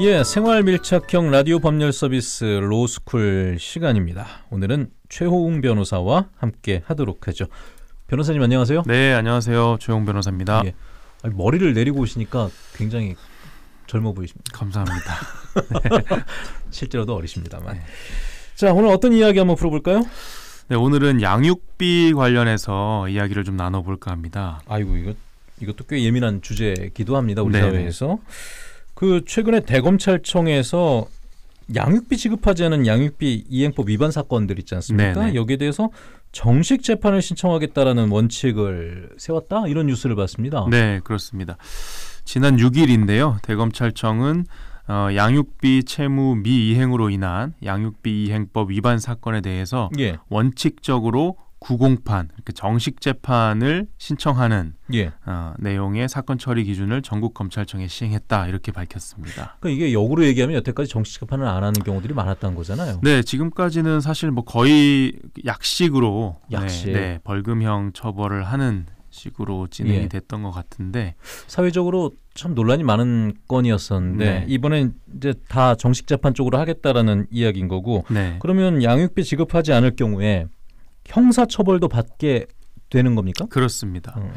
예, 생활 밀착형 라디오 법률 서비스 로스쿨 시간입니다. 오늘은 최호웅 변호사와 함께 하도록 하죠. 변호사님 안녕하세요. 네, 안녕하세요. 최호웅 변호사입니다. 예. 아니, 머리를 내리고 오시니까 굉장히 젊어 보이십니다. 감사합니다. 실제로도 어리십니다만. 네. 자, 오늘 어떤 이야기 한번 풀어볼까요? 네, 오늘은 양육비 관련해서 이야기를 좀 나눠볼까 합니다. 아이고, 이거 이것도 꽤 예민한 주제기도 이 합니다. 우리 네네. 사회에서. 그 최근에 대검찰청에서 양육비 지급하지 않은 양육비 이행법 위반 사건들 있지 않습니까? 네네. 여기에 대해서 정식 재판을 신청하겠다라는 원칙을 세웠다 이런 뉴스를 봤습니다. 네, 그렇습니다. 지난 6일인데요. 대검찰청은 어, 양육비 채무 미이행으로 인한 양육비 이행법 위반 사건에 대해서 예. 원칙적으로 구공판 이렇게 정식 재판을 신청하는 예. 어, 내용의 사건 처리 기준을 전국 검찰청에 시행했다 이렇게 밝혔습니다. 그러니까 이게 역으로 얘기하면 여태까지 정식 재판을 안 하는 경우들이 많았다는 거잖아요. 네, 지금까지는 사실 뭐 거의 약식으로 약식. 네, 네, 벌금형 처벌을 하는 식으로 진행이 예. 됐던 것 같은데 사회적으로 참 논란이 많은 건이었었는데 네. 이번엔 이제 다 정식 재판 쪽으로 하겠다라는 이야기인 거고 네. 그러면 양육비 지급하지 않을 경우에 형사처벌도 받게 되는 겁니까? 그렇습니다. 음.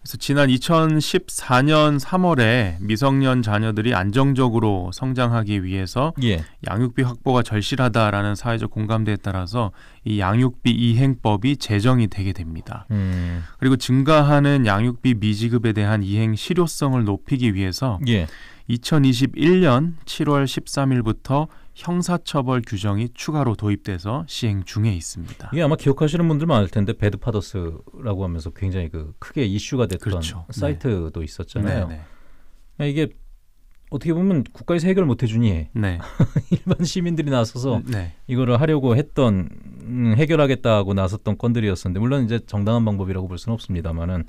그래서 지난 2014년 3월에 미성년 자녀들이 안정적으로 성장하기 위해서 예. 양육비 확보가 절실하다라는 사회적 공감대에 따라서 이 양육비 이행법이 제정이 되게 됩니다. 음. 그리고 증가하는 양육비 미지급에 대한 이행 실효성을 높이기 위해서 예. 2021년 7월 13일부터 형사처벌 규정이 추가로 도입돼서 시행 중에 있습니다. 이게 아마 기억하시는 분들 많을 텐데 배드 파더스라고 하면서 굉장히 그 크게 이슈가 됐던 그렇죠. 네. 사이트도 네. 있었잖아요. 네, 네. 그러니까 이게 어떻게 보면 국가에서 해결 못 해주니 네. 일반 시민들이 나서서 네. 이거를 하려고 했던 음, 해결하겠다고 나섰던 건들이었었는데 물론 이제 정당한 방법이라고 볼 수는 없습니다만은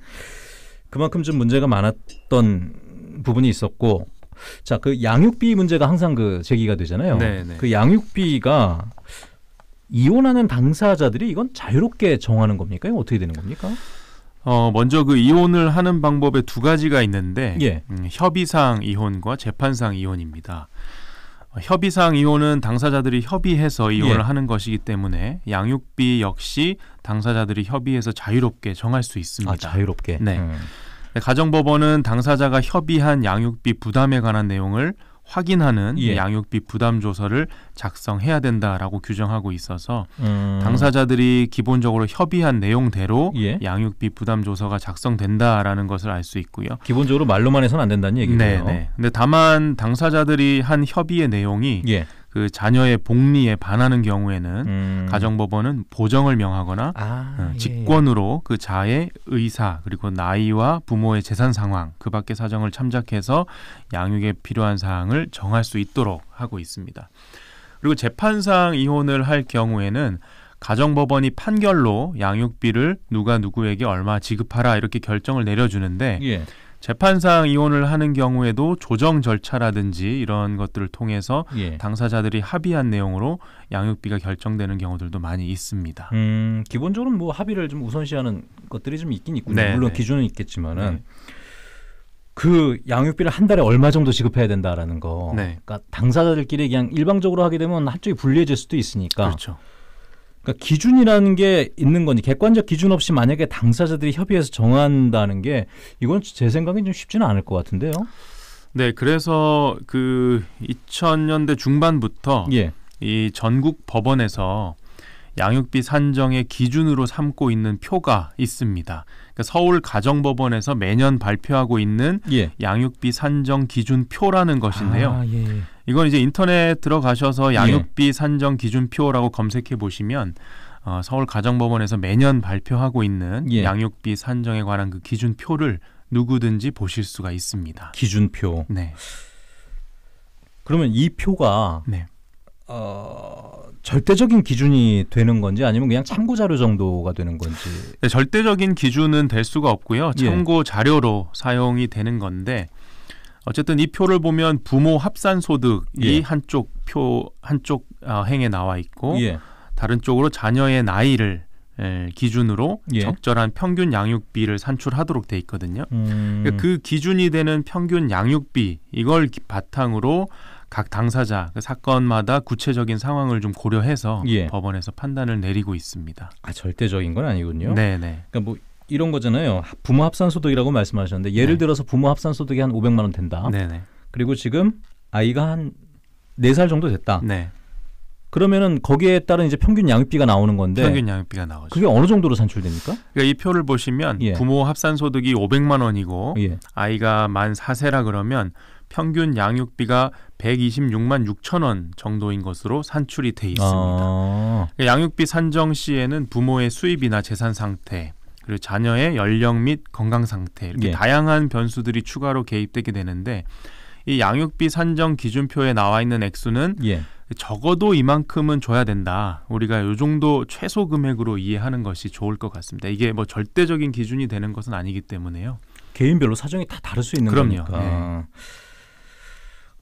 그만큼 좀 문제가 많았던 부분이 있었고 자, 그 양육비 문제가 항상 그 제기가 되잖아요. 네네. 네. 그 양육비가 이혼하는 당사자들이 이건 자유롭게 정하는 겁니까? 어떻게 되는 겁니까? 어, 먼저 그 이혼을 하는 방법에 두 가지가 있는데 예. 음, 협의상 이혼과 재판상 이혼입니다. 협의상 이혼은 당사자들이 협의해서 이혼을 예. 하는 것이기 때문에 양육비 역시 당사자들이 협의해서 자유롭게 정할 수 있습니다. 아, 자유롭게. 네. 음. 네, 가정법원은 당사자가 협의한 양육비 부담에 관한 내용을 확인하는 예. 양육비 부담 조서를 작성해야 된다라고 규정하고 있어서 음. 당사자들이 기본적으로 협의한 내용대로 예. 양육비 부담 조서가 작성된다라는 것을 알 수 있고요. 기본적으로 말로만 해서는 안 된다는 얘기네요. 네, 네. 근데 다만 당사자들이 한 협의의 내용이 예. 그 자녀의 복리에 반하는 경우에는 음. 가정법원은 보정을 명하거나 아, 어, 예, 예. 직권으로 예. 그 자의 의사 그리고 나이와 부모의 재산 상황 그 밖의 사정을 참작해서 양육에 필요한 사항을 정할 수 있도록 하고 있습니다. 그리고 재판상 이혼을 할 경우에는 가정법원이 판결로 양육비를 누가 누구에게 얼마 지급하라 이렇게 결정을 내려주는데 예. 재판상 이혼을 하는 경우에도 조정 절차라든지 이런 것들을 통해서 예. 당사자들이 합의한 내용으로 양육비가 결정되는 경우들도 많이 있습니다. 음, 기본적으로 뭐 합의를 좀 우선시하는 것들이 좀 있긴 있군요. 네, 물론 네. 기준은 있겠지만은 네. 그 양육비를 한 달에 얼마 정도 지급해야 된다라는 거. 네. 그러니까 당사자들끼리 그냥 일방적으로 하게 되면 한쪽이 불리해질 수도 있으니까. 그렇죠. 그러니까 기준이라는 게 있는 거지 객관적 기준 없이 만약에 당사자들이 협의해서 정한다는 게 이건 제 생각엔 좀 쉽지는 않을 것 같은데요. 네, 그래서 그 2000년대 중반부터 예. 이 전국 법원에서 양육비 산정의 기준으로 삼고 있는 표가 있습니다. 그러니까 서울 가정법원에서 매년 발표하고 있는 예. 양육비 산정 기준 표라는 것인데요. 아, 예. 예. 이건 이제 인터넷 들어가셔서 예. 양육비 예. 산정 기준표라고 검색해 보시면 어, 서울 가정법원에서 매년 발표하고 있는 예. 양육비 산정에 관한 그 기준표를 누구든지 보실 수가 있습니다. 기준표. 네. 그러면 이 표가 네. 어, 절대적인 기준이 되는 건지 아니면 그냥 참고 자료 정도가 되는 건지. 네, 절대적인 기준은 될 수가 없고요. 예. 참고 예. 자료로 사용이 되는 건데 어쨌든 이 표를 보면 부모 합산 소득이 예. 한쪽 표 한쪽 어, 행에 나와 있고 예. 다른 쪽으로 자녀의 나이를 에, 기준으로 예. 적절한 평균 양육비를 산출하도록 돼 있거든요. 음. 그그 그러니까 기준이 되는 평균 양육비 이걸 바탕으로 각 당사자 그 사건마다 구체적인 상황을 좀 고려해서 예. 법원에서 판단을 내리고 있습니다. 아 절대적인 건 아니군요. 네네. 네. 그러니까 뭐 이런 거잖아요. 부모 합산 소득이라고 말씀하셨는데 예를 네. 들어서 부모 합산 소득이 한 500만 원 된다. 네네. 네. 그리고 지금 아이가 한 4살 정도 됐다. 네. 그러면은 거기에 따른 이제 평균 양육비가 나오는 건데 평균 양육비가 나오죠. 그게 어느 정도로 산출됩니까? 그러니까 이 표를 보시면 예. 부모 합산 소득이 500만 원이고 예. 아이가 만 4세라 그러면 평균 양육비가 126만 6천 원 정도인 것으로 산출이 돼 있습니다. 아~ 그러니까 양육비 산정 시에는 부모의 수입이나 재산 상태, 그리고 자녀의 연령 및 건강 상태 이렇게 예. 다양한 변수들이 추가로 개입되게 되는데 이 양육비 산정 기준표에 나와 있는 액수는 예. 적어도 이만큼은 줘야 된다. 우리가 요 정도 최소 금액으로 이해하는 것이 좋을 것 같습니다. 이게 뭐 절대적인 기준이 되는 것은 아니기 때문에요. 개인별로 사정이 다 다를 수 있는 그럼요. 거니까. 네.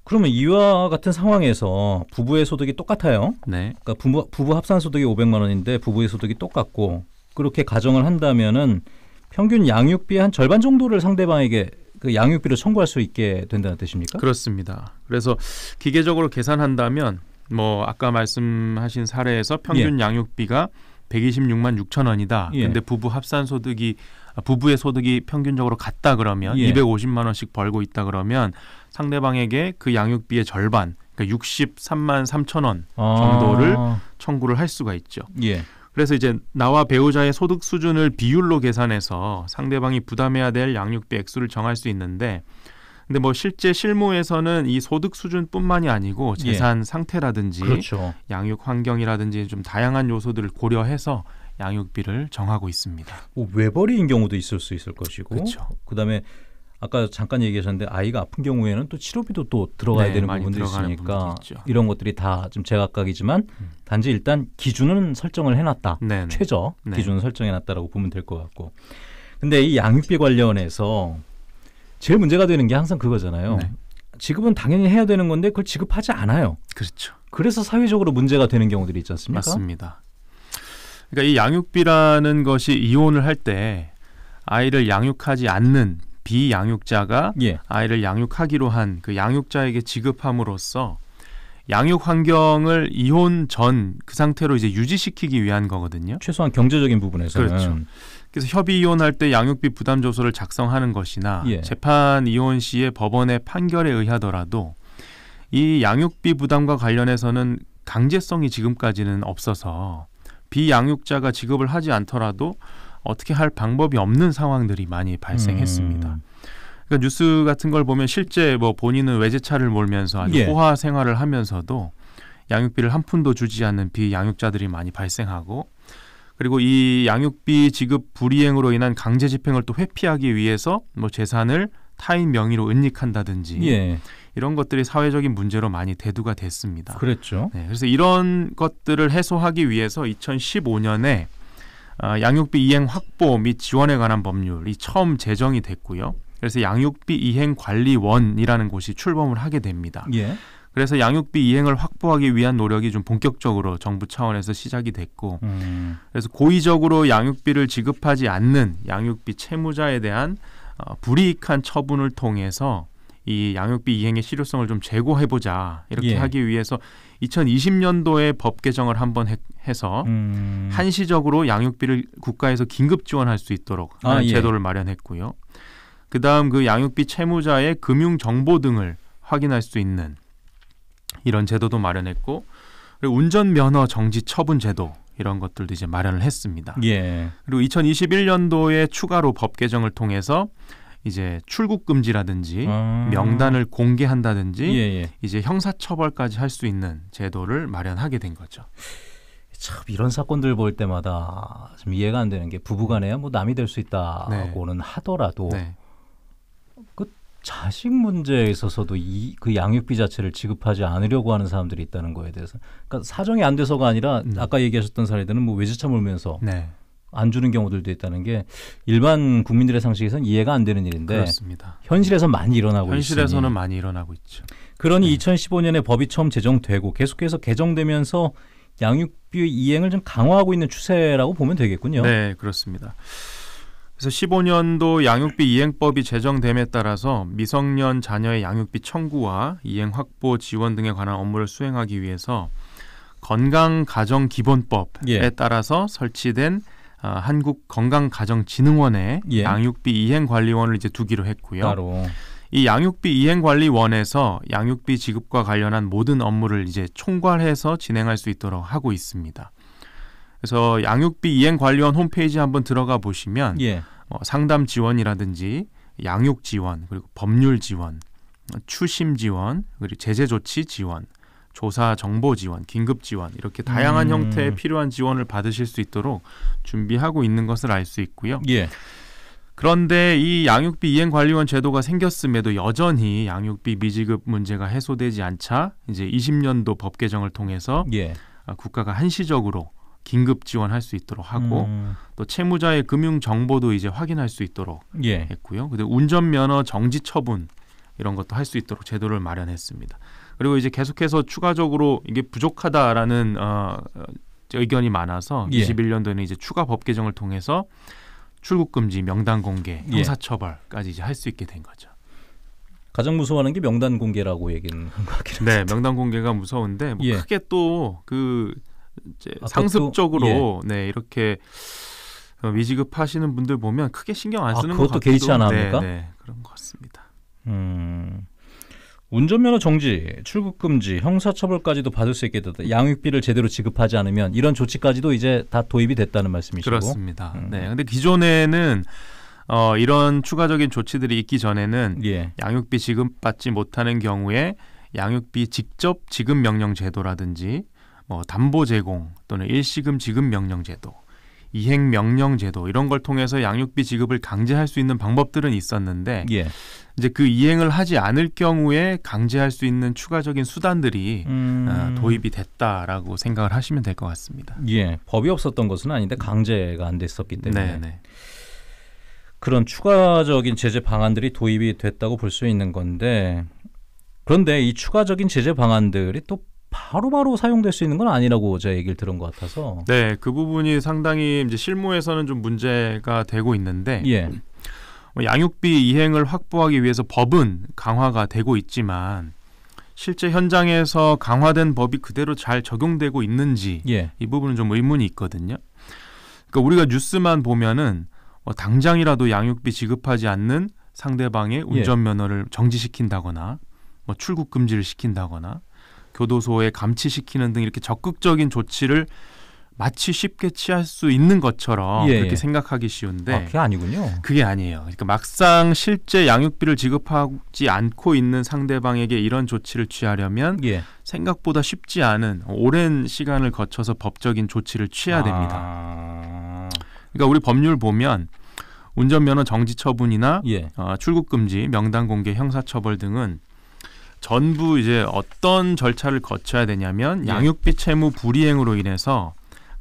그러면 이와 같은 상황에서 부부의 소득이 똑같아요. 네. 그러니까 부부, 부부 합산 소득이 500만 원인데 부부의 소득이 똑같고 그렇게 가정을 한다면은 평균 양육비의 한 절반 정도를 상대방에게 그양육비를 청구할 수 있게 된다는 뜻입니까? 그렇습니다. 그래서 기계적으로 계산한다면 뭐 아까 말씀하신 사례에서 평균 예. 양육비가 126만 6천 원이다. 예. 근데 부부 합산 소득이 아, 부부의 소득이 평균적으로 같다 그러면 예. 250만 원씩 벌고 있다 그러면 상대방에게 그 양육비의 절반 그러니까 63만 3천 원 아. 정도를 아. 청구를 할 수가 있죠. 예. 그래서 이제 나와 배우자의 소득 수준을 비율로 계산해서 상대방이 부담해야 될 양육비 액수를 정할 수 있는데 근데 뭐 실제 실무에서는 이 소득 수준뿐만이 아니고 예. 재산 예. 상태라든지 그렇죠. 양육 환경이라든지 좀 다양한 요소들을 고려해서 양육비를 정하고 있습니다. 뭐 외벌이인 경우도 있을 수 있을 것이고 그렇죠. 그다음에 아까 잠깐 얘기하셨는데 아이가 아픈 경우에는 또 치료비도 또 들어가야 네, 되는 부분도 있으니까 이런 것들이 다 좀 제각각이지만 음. 단지 일단 기준은 설정을 해놨다 네네. 네. 최저 네. 기준은 설정해놨다라고 보면 될 것 같고 근데 이 양육비 관련해서 제일 문제가 되는 게 항상 그거잖아요 네. 지급은 당연히 해야 되는 건데 그걸 지급하지 않아요 그렇죠 그래서 사회적으로 문제가 되는 경우들이 있지 않습니까 맞습니다 그러니까 이 양육비라는 것이 이혼을 할 때 아이를 양육하지 않는 비양육자가 예. 아이를 양육하기로 한 그 양육자에게 지급함으로써 양육 환경을 이혼 전 그 상태로 이제 유지시키기 위한 거거든요. 최소한 경제적인 부분에서는 그렇죠. 그래서 협의 이혼할 때 양육비 부담 조서를 작성하는 것이나 예. 재판 이혼 시에 법원의 판결에 의하더라도 이 양육비 부담과 관련해서는 강제성이 지금까지는 없어서 비양육자가 지급을 하지 않더라도 어떻게 할 방법이 없는 상황들이 많이 발생했습니다. 음. 그러니까 뉴스 같은 걸 보면 실제 뭐 본인은 외제차를 몰면서 아주 예. 호화 생활을 하면서도 양육비를 한 푼도 주지 않는 비양육자들이 많이 발생하고 그리고 이 양육비 지급 불이행으로 인한 강제 집행을 또 회피하기 위해서 뭐 재산을 타인 명의로 은닉한다든지 예. 이런 것들이 사회적인 문제로 많이 대두가 됐습니다. 그랬죠. 네, 그래서 이런 것들을 해소하기 위해서 2015년에 아, 양육비 이행 확보 및 지원에 관한 법률이 처음 제정이 됐고요. 그래서 양육비 이행 관리원이라는 곳이 출범을 하게 됩니다. 예. 그래서 양육비 이행을 확보하기 위한 노력이 좀 본격적으로 정부 차원에서 시작이 됐고, 음. 그래서 고의적으로 양육비를 지급하지 않는 양육비 채무자에 대한 어, 불이익한 처분을 통해서 이 양육비 이행의 실효성을 좀 제고해보자 이렇게 예. 하기 위해서 2020년도에 법 개정을 한번 해서 음. 한시적으로 양육비를 국가에서 긴급 지원할 수 있도록 아, 예. 제도를 마련했고요. 그다음 그 양육비 채무자의 금융 정보 등을 확인할 수 있는 이런 제도도 마련했고 그리고 운전 면허 정지 처분 제도 이런 것들도 이제 마련을 했습니다. 예. 그리고 2021년도에 추가로 법 개정을 통해서 이제 출국 금지라든지 아. 명단을 공개한다든지 예, 예. 이제 형사 처벌까지 할 수 있는 제도를 마련하게 된 거죠. 참 이런 사건들 볼 때마다 좀 이해가 안 되는 게 부부간에 야뭐 남이 될 수 있다고는 네. 하더라도 네. 그 자식 문제에 있어서도 이 그 양육비 자체를 지급하지 않으려고 하는 사람들이 있다는 거에 대해서 그러니까 사정이 안 돼서가 아니라 음. 아까 얘기하셨던 사례들은 뭐 외제차 몰면서 네. 안 주는 경우들도 있다는 게 일반 국민들의 상식에선 이해가 안 되는 일인데 그렇습니다. 현실에서 많이 일어나고 현실에서는 있으니. 많이 일어나고 있죠. 그러니 네. 2015년에 법이 처음 제정되고 계속해서 개정되면서 양육비 이행을 좀 강화하고 있는 추세라고 보면 되겠군요. 네, 그렇습니다. 그래서 15년도 양육비 이행법이 제정됨에 따라서 미성년 자녀의 양육비 청구와 이행 확보 지원 등에 관한 업무를 수행하기 위해서 건강가정기본법에 예. 따라서 설치된 어, 한국 건강가정진흥원에 예. 양육비 이행관리원을 이제 두기로 했고요. 따로. 이 양육비 이행관리원에서 양육비 지급과 관련한 모든 업무를 이제 총괄해서 진행할 수 있도록 하고 있습니다. 그래서 양육비 이행관리원 홈페이지 한번 들어가 보시면 예. 어, 상담 지원이라든지 양육 지원 그리고 법률 지원, 추심 지원 그리고 제재 조치 지원 조사 정보 지원, 긴급 지원 이렇게 다양한 음. 형태의 필요한 지원을 받으실 수 있도록 준비하고 있는 것을 알 수 있고요. 예. 그런데 이 양육비 이행 관리원 제도가 생겼음에도 여전히 양육비 미지급 문제가 해소되지 않자 이제 20년도 법 개정을 통해서 예. 아, 국가가 한시적으로 긴급 지원할 수 있도록 하고 음. 또 채무자의 금융 정보도 이제 확인할 수 있도록 예. 했고요. 근데 운전면허 정지 처분 이런 것도 할 수 있도록 제도를 마련했습니다. 그리고 이제 계속해서 추가적으로 이게 부족하다라는 어, 의견이 많아서 예. 21년도에는 이제 추가 법 개정을 통해서 출국 금지, 명단 공개, 예. 형사 처벌까지 이제 할 수 있게 된 거죠. 가장 무서워하는 게 명단 공개라고 얘기는 한 것 같긴 네, 명단 공개가 무서운데 뭐 예. 크게 또그 상습적으로 예. 네 이렇게 어, 위지급 하시는 분들 보면 크게 신경 안 쓰는 아, 그것도 개의치 않아 합니까? 네, 네, 그런 것 같습니다. 음. 운전면허 정지, 출국 금지, 형사처벌까지도 받을 수 있게 됐다. 양육비를 제대로 지급하지 않으면 이런 조치까지도 이제 다 도입이 됐다는 말씀이시고 그렇습니다. 음. 네, 근데 기존에는 어, 이런 추가적인 조치들이 있기 전에는 예. 양육비 지급받지 못하는 경우에 양육비 직접 지급 명령 제도라든지 뭐 담보 제공 또는 일시금 지급 명령 제도 이행 명령 제도 이런 걸 통해서 양육비 지급을 강제할 수 있는 방법들은 있었는데 예. 이제 그 이행을 하지 않을 경우에 강제할 수 있는 추가적인 수단들이 음. 어, 도입이 됐다라고 생각을 하시면 될 것 같습니다. 예, 법이 없었던 것은 아닌데 강제가 안 됐었기 때문에 네네. 네. 그런 추가적인 제재 방안들이 도입이 됐다고 볼 수 있는 건데 그런데 이 추가적인 제재 방안들이 또 바로바로 바로 사용될 수 있는 건 아니라고 제가 얘기를 들은 것 같아서. 네, 그 부분이 상당히 이제 실무에서는 좀 문제가 되고 있는데 예. 뭐 양육비 이행을 확보하기 위해서 법은 강화가 되고 있지만 실제 현장에서 강화된 법이 그대로 잘 적용되고 있는지 예. 이 부분은 좀 의문이 있거든요. 그러니까 우리가 뉴스만 보면은 뭐 당장이라도 양육비 지급하지 않는 상대방의 운전면허를 예. 정지시킨다거나 뭐 출국 금지를 시킨다거나 교도소에 감치시키는 등 이렇게 적극적인 조치를 마치 쉽게 취할 수 있는 것처럼 예, 그렇게 예. 생각하기 쉬운데 아, 그게 아니군요. 그게 아니에요. 그러니까 막상 실제 양육비를 지급하지 않고 있는 상대방에게 이런 조치를 취하려면 예. 생각보다 쉽지 않은 오랜 시간을 거쳐서 법적인 조치를 취해야 됩니다. 아... 그러니까 우리 법률 보면 운전면허 정지 처분이나 예. 어, 출국 금지, 명단 공개, 형사 처벌 등은 전부 이제 어떤 절차를 거쳐야 되냐면 예. 양육비 채무 불이행으로 인해서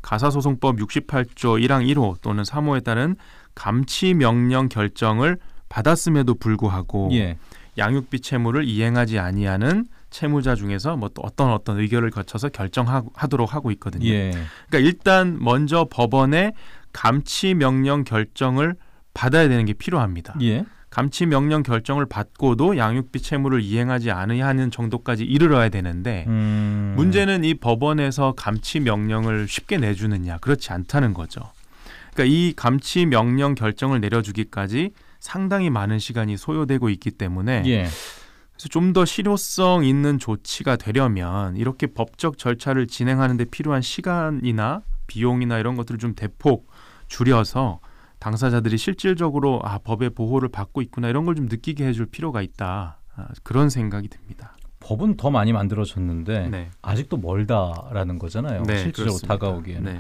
가사소송법 68조 1항 1호 또는 3호에 따른 감치 명령 결정을 받았음에도 불구하고 예. 양육비 채무를 이행하지 아니하는 채무자 중에서 뭐또 어떤 어떤 의결을 거쳐서 결정하도록 하고 있거든요. 예. 그러니까 일단 먼저 법원의 감치 명령 결정을 받아야 되는 게 필요합니다. 예. 감치 명령 결정을 받고도 양육비 채무를 이행하지 않으냐 하는 정도까지 이르러야 되는데 음. 문제는 이 법원에서 감치 명령을 쉽게 내주느냐 그렇지 않다는 거죠. 그러니까 이 감치 명령 결정을 내려주기까지 상당히 많은 시간이 소요되고 있기 때문에 예. 그래서 좀 더 실효성 있는 조치가 되려면 이렇게 법적 절차를 진행하는데 필요한 시간이나 비용이나 이런 것들을 좀 대폭 줄여서 당사자들이 실질적으로 아, 법의 보호를 받고 있구나 이런 걸 좀 느끼게 해줄 필요가 있다 아, 그런 생각이 듭니다. 법은 더 많이 만들어졌는데 네. 아직도 멀다라는 거잖아요. 네, 실질적으로 다가오기에는 네.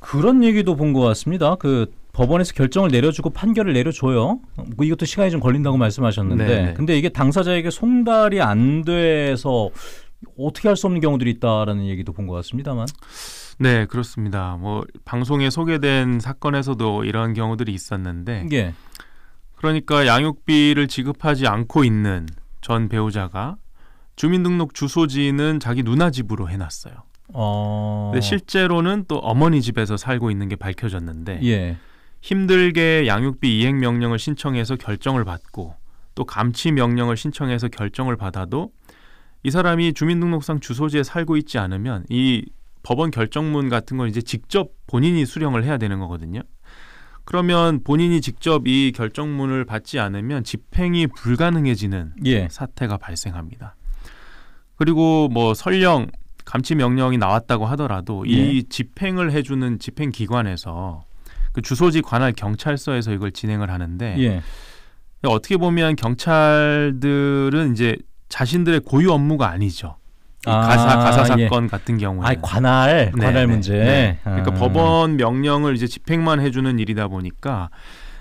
그런 얘기도 본 것 같습니다. 그 법원에서 결정을 내려주고 판결을 내려줘요. 뭐 이것도 시간이 좀 걸린다고 말씀하셨는데, 네, 네. 근데 이게 당사자에게 송달이 안 돼서 어떻게 할 수 없는 경우들이 있다라는 얘기도 본 것 같습니다만. 네, 그렇습니다. 뭐 방송에 소개된 사건에서도 이러한 경우들이 있었는데 예. 그러니까 양육비를 지급하지 않고 있는 전 배우자가 주민등록 주소지는 자기 누나 집으로 해놨어요. 어... 근데 실제로는 또 어머니 집에서 살고 있는 게 밝혀졌는데 예. 힘들게 양육비 이행 명령을 신청해서 결정을 받고 또 감치 명령을 신청해서 결정을 받아도 이 사람이 주민등록상 주소지에 살고 있지 않으면 이 법원 결정문 같은 건 이제 직접 본인이 수령을 해야 되는 거거든요. 그러면 본인이 직접 이 결정문을 받지 않으면 집행이 불가능해지는 예. 사태가 발생합니다. 그리고 뭐 설령 감치 명령이 나왔다고 하더라도 예. 이 집행을 해주는 집행 기관에서 그 주소지 관할 경찰서에서 이걸 진행을 하는데 예. 어떻게 보면 경찰들은 이제 자신들의 고유 업무가 아니죠. 아, 가사 가사 예. 사건 예. 같은 경우에 아, 관할 네, 관할 네, 문제. 네. 아. 그러니까 아. 법원 명령을 이제 집행만 해주는 일이다 보니까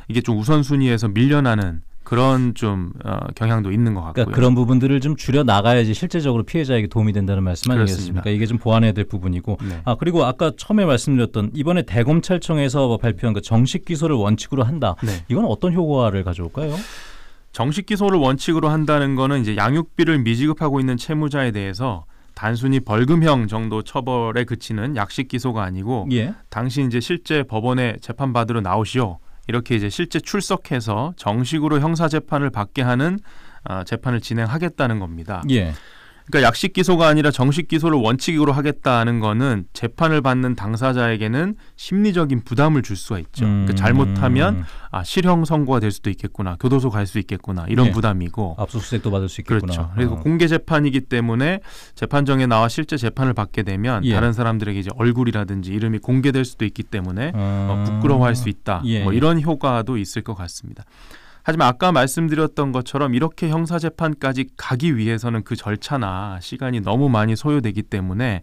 이게 좀 우선순위에서 밀려나는 그런 좀 어, 경향도 있는 것 같고요. 그러니까 그런 부분들을 좀 줄여 나가야지 실제적으로 피해자에게 도움이 된다는 말씀 아니겠습니까? 이게 좀 보완해야 될 부분이고. 네. 아 그리고 아까 처음에 말씀드렸던 이번에 대검찰청에서 발표한 그 정식 기소를 원칙으로 한다. 네. 이건 어떤 효과를 가져올까요? 정식 기소를 원칙으로 한다는 거는 이제 양육비를 미지급하고 있는 채무자에 대해서 단순히 벌금형 정도 처벌에 그치는 약식 기소가 아니고 예. 당신 이제 실제 법원에 재판 받으러 나오시오 이렇게 이제 실제 출석해서 정식으로 형사 재판을 받게 하는 어, 재판을 진행하겠다는 겁니다. 예. 그러니까 약식 기소가 아니라 정식 기소를 원칙으로 하겠다는 거는 재판을 받는 당사자에게는 심리적인 부담을 줄 수가 있죠. 그러니까 음. 그러니까 잘못하면 아 실형 선고가 될 수도 있겠구나, 교도소 갈 수 있겠구나 이런 네. 부담이고 압수수색도 받을 수 있겠구나. 그렇죠. 그래서 아. 어. 공개 재판이기 때문에 재판정에 나와 실제 재판을 받게 되면 예. 다른 사람들에게 이제 얼굴이라든지 이름이 공개될 수도 있기 때문에 아. 어, 부끄러워할 수 있다. 예. 뭐 예. 이런 효과도 있을 것 같습니다. 하지만 아까 말씀드렸던 것처럼 이렇게 형사재판까지 가기 위해서는 그 절차나 시간이 너무 많이 소요되기 때문에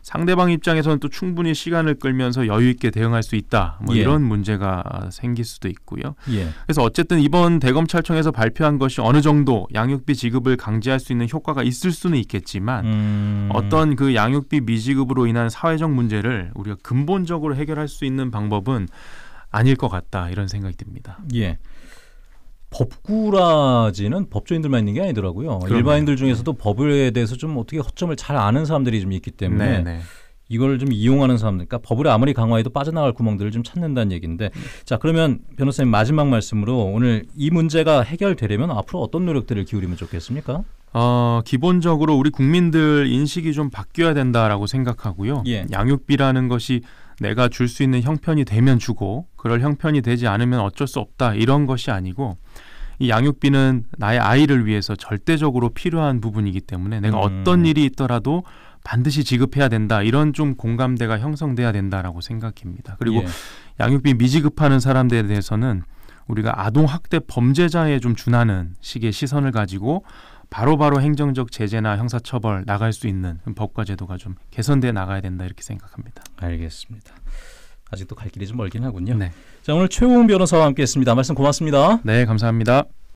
상대방 입장에서는 또 충분히 시간을 끌면서 여유 있게 대응할 수 있다. 뭐 예. 이런 문제가 생길 수도 있고요. 예. 그래서 어쨌든 이번 대검찰청에서 발표한 것이 어느 정도 양육비 지급을 강제할 수 있는 효과가 있을 수는 있겠지만 음... 어떤 그 양육비 미지급으로 인한 사회적 문제를 우리가 근본적으로 해결할 수 있는 방법은 아닐 것 같다 이런 생각이 듭니다. 예. 법구라지는 법조인들만 있는 게 아니더라고요. 그러네 일반인들 네. 중에서도 법에 대해서 좀 어떻게 허점을 잘 아는 사람들이 좀 있기 때문에 네네. 네. 이걸 좀 이용하는 사람들, 그러니까 법을 아무리 강화해도 빠져나갈 구멍들을 좀 찾는다는 얘기인데, 자 그러면 변호사님 마지막 말씀으로 오늘 이 문제가 해결되려면 앞으로 어떤 노력들을 기울이면 좋겠습니까? 어, 기본적으로 우리 국민들 인식이 좀 바뀌어야 된다라고 생각하고요. 예. 양육비라는 것이 내가 줄 수 있는 형편이 되면 주고, 그럴 형편이 되지 않으면 어쩔 수 없다 이런 것이 아니고 이 양육비는 나의 아이를 위해서 절대적으로 필요한 부분이기 때문에 내가 음. 어떤 일이 있더라도 반드시 지급해야 된다 이런 좀 공감대가 형성돼야 된다라고 생각합니다. 그리고 예. 양육비 미지급하는 사람들에 대해서는 우리가 아동 학대 범죄자에 좀 준하는 식의 시선을 가지고 바로바로 바로 행정적 제재나 형사처벌 나갈 수 있는 법과 제도가 좀 개선돼 나가야 된다 이렇게 생각합니다. 알겠습니다. 아직도 갈 길이 좀 멀긴 하군요. 네. 자 오늘 최우웅 변호사와 함께했습니다. 말씀 고맙습니다. 네, 감사합니다.